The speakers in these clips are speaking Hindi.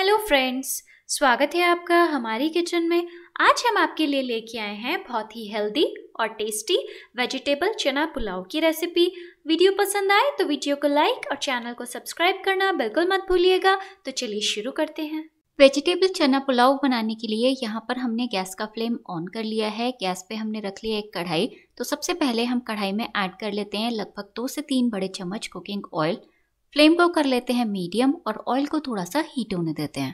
हेलो फ्रेंड्स स्वागत है आपका हमारी किचन में आज हम आपके लिए लेके आए हैं बहुत ही हेल्दी और टेस्टी वेजिटेबल चना पुलाव की रेसिपी वीडियो पसंद आए तो वीडियो को लाइक और चैनल को सब्सक्राइब करना बिल्कुल मत भूलिएगा तो चलिए शुरू करते हैं वेजिटेबल चना पुलाव बनाने के लिए यहाँ पर हमने गैस का फ्लेम ऑन कर लिया है गैस पे हमने रख लिया एक कढ़ाई तो सबसे पहले हम कढ़ाई में ऐड कर लेते हैं लगभग दो से तीन बड़े चम्मच कुकिंग ऑयल फ्लेम को कर लेते हैं मीडियम और ऑयल को थोड़ा सा हीट होने देते हैं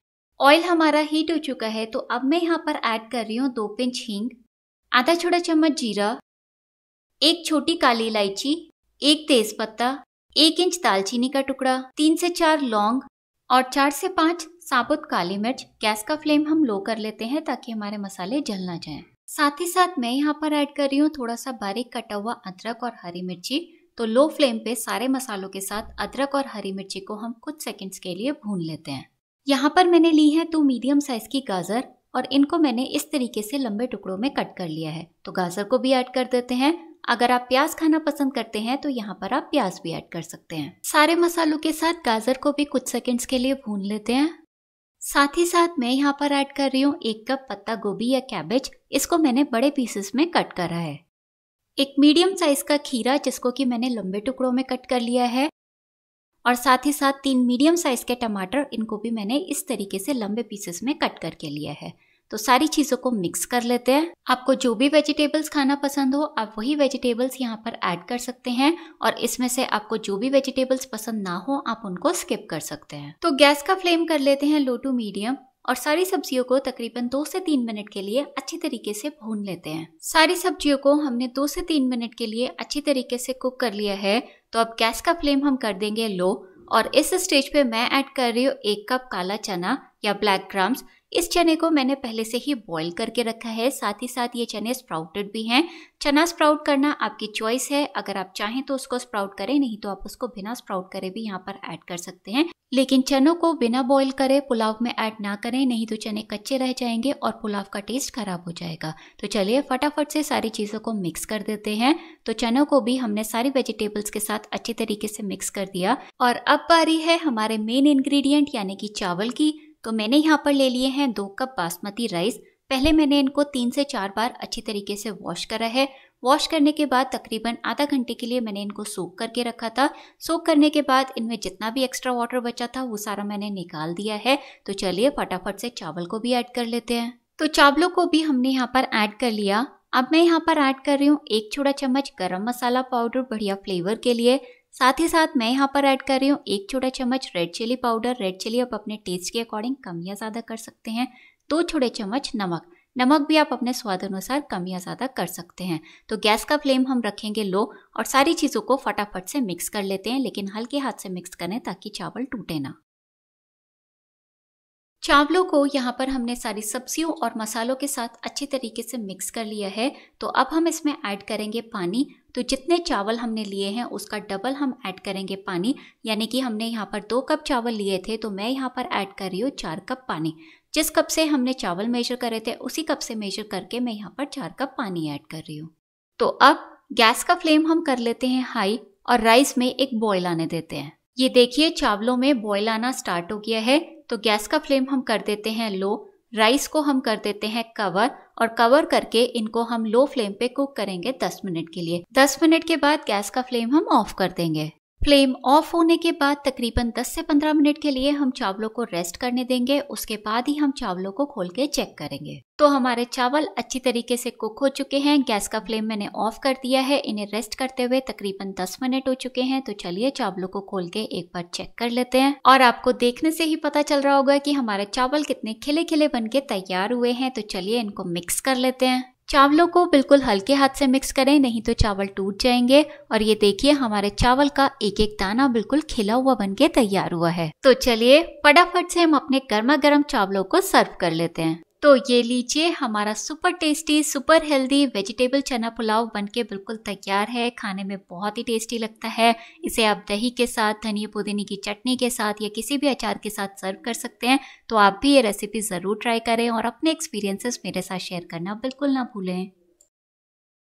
ऑयल हमारा हीट हो चुका है तो अब मैं यहाँ पर ऐड कर रही हूँ दो पिंच हींग आधा छोटा चम्मच जीरा एक छोटी काली इलायची एक तेज पत्ता एक इंच दालचीनी का टुकड़ा तीन से चार लौंग और चार से पांच साबुत काली मिर्च गैस का फ्लेम हम लो कर लेते हैं ताकि हमारे मसाले जल ना जाएं। साथ ही साथ मैं यहाँ पर ऐड कर रही हूँ थोड़ा सा बारीक कटा हुआ अदरक और हरी मिर्ची तो लो फ्लेम पे सारे मसालों के साथ अदरक और हरी मिर्ची को हम कुछ सेकंड्स के लिए भून लेते हैं यहाँ पर मैंने ली है टू मीडियम साइज की गाजर और इनको मैंने इस तरीके से लंबे टुकड़ों में कट कर लिया है तो गाजर को भी ऐड कर देते हैं अगर आप प्याज खाना पसंद करते हैं तो यहाँ पर आप प्याज भी ऐड कर सकते हैं सारे मसालों के साथ गाजर को भी कुछ सेकंड्स के लिए भून लेते हैं साथ ही साथ मैं यहाँ पर ऐड कर रही हूँ एक कप पत्ता गोभी या कैबेज इसको मैंने बड़े पीसेस में कट करा है एक मीडियम साइज का खीरा जिसको कि मैंने लंबे टुकड़ों में कट कर लिया है और साथ ही साथ तीन मीडियम साइज के टमाटर इनको भी मैंने इस तरीके से लंबे पीसेस में कट करके लिया है तो सारी चीज़ों को मिक्स कर लेते हैं आपको जो भी वेजिटेबल्स खाना पसंद हो आप वही वेजिटेबल्स यहाँ पर ऐड कर सकते हैं और इसमें से आपको जो भी वेजिटेबल्स पसंद ना हो आप उनको स्किप कर सकते हैं तो गैस का फ्लेम कर लेते हैं लो टू मीडियम और सारी सब्जियों को तकरीबन दो से तीन मिनट के लिए अच्छी तरीके से भून लेते हैं सारी सब्जियों को हमने दो से तीन मिनट के लिए अच्छी तरीके से कुक कर लिया है तो अब गैस का फ्लेम हम कर देंगे लो और इस स्टेज पे मैं ऐड कर रही हूँ एक कप काला चना या ब्लैक ग्राम्स इस चने को मैंने पहले से ही बॉईल करके रखा है साथ ही साथ ये चने स्प्राउटेड भी हैं चना स्प्राउट करना आपकी चॉइस है अगर आप चाहें तो उसको स्प्राउट करें नहीं तो आप उसको बिना स्प्राउट करे भी यहाँ पर ऐड कर सकते हैं लेकिन चनों को बिना बॉईल करे पुलाव में ऐड ना करें नहीं तो चने कच्चे रह जाएंगे और पुलाव का टेस्ट खराब हो जाएगा तो चलिए फटाफट से सारी चीज़ों को मिक्स कर देते हैं तो चनों को भी हमने सारी वेजिटेबल्स के साथ अच्छे तरीके से मिक्स कर दिया और अब बारी है हमारे मेन इंग्रेडिएंट यानी कि चावल की तो मैंने यहाँ पर ले लिए हैं दो कप बासमती राइस पहले मैंने इनको तीन से चार बार अच्छी तरीके से वॉश करा है वॉश करने के बाद तकरीबन आधा घंटे के लिए मैंने इनको सोक करके रखा था सोक करने के बाद इनमें जितना भी एक्स्ट्रा वाटर बचा था वो सारा मैंने निकाल दिया है तो चलिए फटाफट से चावल को भी ऐड कर लेते हैं तो चावलों को भी हमने यहाँ पर ऐड कर लिया अब मैं यहाँ पर ऐड कर रही हूँ एक छोटा चम्मच गरम मसाला पाउडर बढ़िया फ्लेवर के लिए साथ ही साथ मैं यहाँ पर ऐड कर रही हूँ एक छोटा चम्मच red chili powder red chili आप अपने टेस्ट के अकॉर्डिंग कम या ज़्यादा कर सकते हैं दो छोटे चम्मच नमक नमक भी आप अपने स्वाद अनुसार कम या ज़्यादा कर सकते हैं तो गैस का फ्लेम हम रखेंगे लो और सारी चीज़ों को फटाफट से मिक्स कर लेते हैं लेकिन हल्के हाथ से मिक्स करें ताकि चावल टूटे ना चावलों को यहाँ पर हमने सारी सब्जियों और मसालों के साथ अच्छी तरीके से मिक्स कर लिया है तो अब हम इसमें ऐड करेंगे पानी तो जितने चावल हमने लिए हैं उसका डबल हम ऐड करेंगे पानी यानी कि हमने यहाँ पर दो कप चावल लिए थे तो मैं यहाँ पर ऐड कर रही हूँ चार कप पानी जिस कप से हमने चावल मेजर करे थे उसी कप से मेजर करके मैं यहाँ पर चार कप पानी ऐड कर रही हूँ तो अब गैस का फ्लेम हम कर लेते हैं हाई और राइस में एक बॉयल आने देते हैं ये देखिए चावलों में बॉयल आना स्टार्ट हो गया है तो गैस का फ्लेम हम कर देते हैं लो राइस को हम कर देते हैं कवर और कवर करके इनको हम लो फ्लेम पे कुक करेंगे 10 मिनट के लिए 10 मिनट के बाद गैस का फ्लेम हम ऑफ कर देंगे फ्लेम ऑफ होने के बाद तकरीबन 10 से 15 मिनट के लिए हम चावलों को रेस्ट करने देंगे उसके बाद ही हम चावलों को खोल के चेक करेंगे तो हमारे चावल अच्छी तरीके से कुक हो चुके हैं गैस का फ्लेम मैंने ऑफ कर दिया है इन्हें रेस्ट करते हुए तकरीबन 10 मिनट हो चुके हैं तो चलिए चावलों को खोल के एक बार चेक कर लेते हैं और आपको देखने से ही पता चल रहा होगा की हमारे चावल कितने खिले खिले बन के तैयार हुए हैं तो चलिए इनको मिक्स कर लेते हैं चावलों को बिल्कुल हल्के हाथ से मिक्स करें नहीं तो चावल टूट जाएंगे और ये देखिए हमारे चावल का एक एक दाना बिल्कुल खिला हुआ बन के तैयार हुआ है तो चलिए फटाफट से हम अपने गर्मा गर्म चावलों को सर्व कर लेते हैं तो ये लीजिए हमारा super tasty super healthy vegetable chana pulao बनके बिल्कुल तैयार है खाने में बहुत ही टेस्टी लगता है इसे आप दही के साथ धनिया पुदीने की चटनी के साथ या किसी भी अचार के साथ सर्व कर सकते हैं तो आप भी ये रेसिपी ज़रूर ट्राई करें और अपने एक्सपीरियंसेस मेरे साथ शेयर करना बिल्कुल ना भूलें